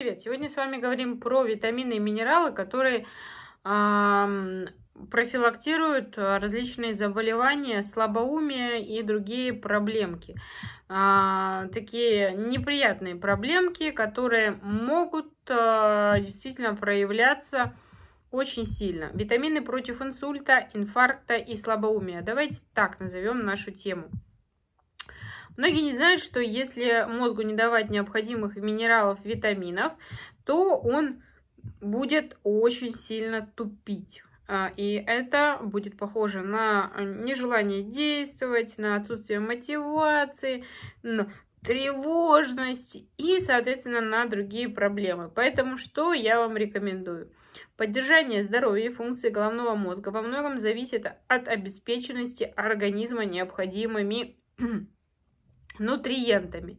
Привет! Сегодня с вами говорим про витамины и минералы, которые э, профилактируют а, различные заболевания, слабоумие и другие проблемки. Э, такие неприятные проблемки, которые могут э, действительно проявляться очень сильно. Витамины против инсульта, инфаркта и слабоумия. Давайте так назовем нашу тему. Многие не знают, что если мозгу не давать необходимых минералов, витаминов, то он будет очень сильно тупить. А, и это будет похоже на э, нежелание действовать, на отсутствие мотивации, на тревожность и, соответственно, на другие проблемы. Поэтому что я вам рекомендую? Поддержание здоровья и функции головного мозга во многом зависит от обеспеченности организма необходимыми нутриентами.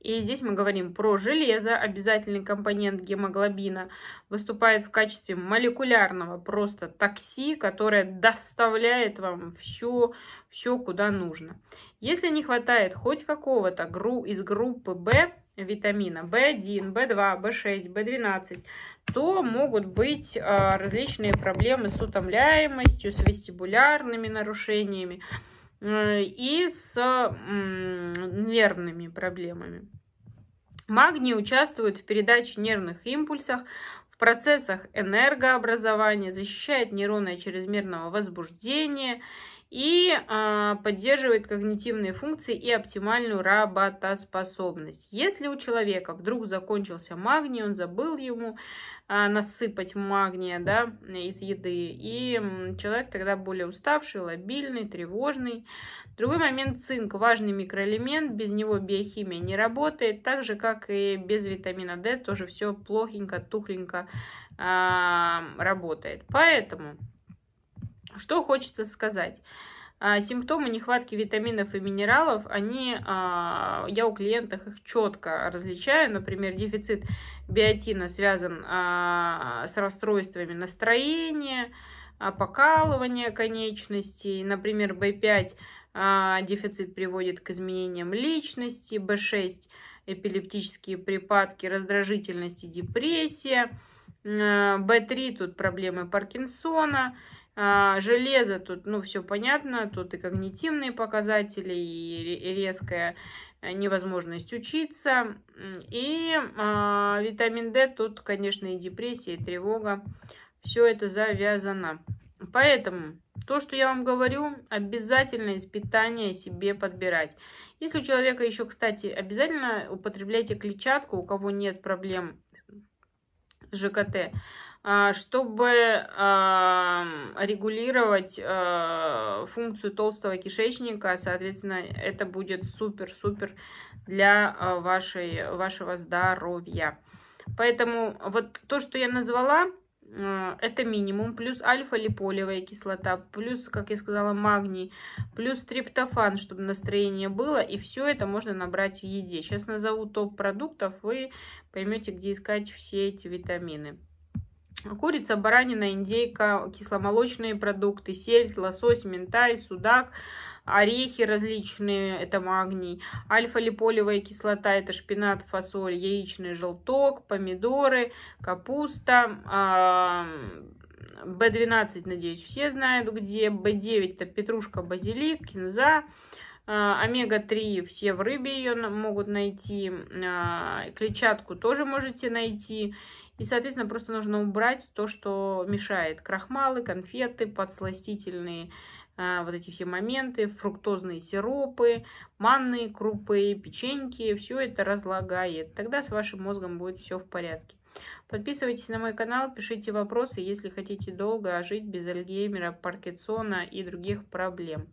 И здесь мы говорим про железо, обязательный компонент гемоглобина, выступает в качестве молекулярного просто такси, которое доставляет вам все, все куда нужно. Если не хватает хоть какого-то гру из группы В, витамина В1, В2, В6, В12, то могут быть а, различные проблемы с утомляемостью, с вестибулярными нарушениями. Э, и с нервными проблемами. Магний участвует в передаче нервных импульсов, в процессах энергообразования, защищает нейроны от чрезмерного возбуждения и э, поддерживает когнитивные функции и оптимальную работоспособность. Если у человека вдруг закончился магний, он забыл ему, а, насыпать магния да, из еды. И человек тогда более уставший, лобильный, тревожный. Другой момент – цинк. Важный микроэлемент, без него биохимия не работает. Так же, как и без витамина D, тоже все плохенько, тухленько э, работает. Поэтому, что хочется сказать – а, симптомы нехватки витаминов и минералов, они, а, я у клиентов их четко различаю. Например, дефицит биотина связан а, с расстройствами настроения, покалывания конечностей. Например, B5 дефицит приводит к изменениям личности, B6 эпилептические припадки, раздражительность и депрессия, B3 тут проблемы Паркинсона – а, железо тут, ну, все понятно, тут и когнитивные показатели, и резкая э, невозможность учиться. И э, витамин D, тут, конечно, и депрессия, и тревога. Все это завязано. Поэтому то, что я вам говорю, обязательно из питания себе подбирать. Если у человека еще, кстати, обязательно употребляйте клетчатку, у кого нет проблем с ЖКТ. А, чтобы регулировать а, функцию толстого кишечника, соответственно, это будет супер-супер для а, вашей, вашего здоровья. Поэтому вот то, что я назвала, это минимум, плюс альфа-липолевая кислота, плюс, как я сказала, магний, плюс триптофан, чтобы настроение было, и все это можно набрать в еде. Сейчас назову топ продуктов, вы поймете, где искать все эти витамины. Курица, баранина, индейка, кисломолочные продукты, сельдь, лосось, минтай, судак, орехи различные, это магний, альфа-липолевая кислота, это шпинат, фасоль, яичный желток, помидоры, капуста, а, б 12 надеюсь, все знают где, б 9 это петрушка, базилик, кинза, а, Омега-3 все в рыбе ее могут найти, а, клетчатку тоже можете найти, и, соответственно, просто нужно убрать то, что мешает. Крахмалы, конфеты, подсластительные э, вот эти все моменты, фруктозные сиропы, манные крупы, печеньки. Все это разлагает. Тогда с вашим мозгом будет все в порядке. Подписывайтесь на мой канал, пишите вопросы, если хотите долго жить без Альгеймера, Паркинсона и других проблем.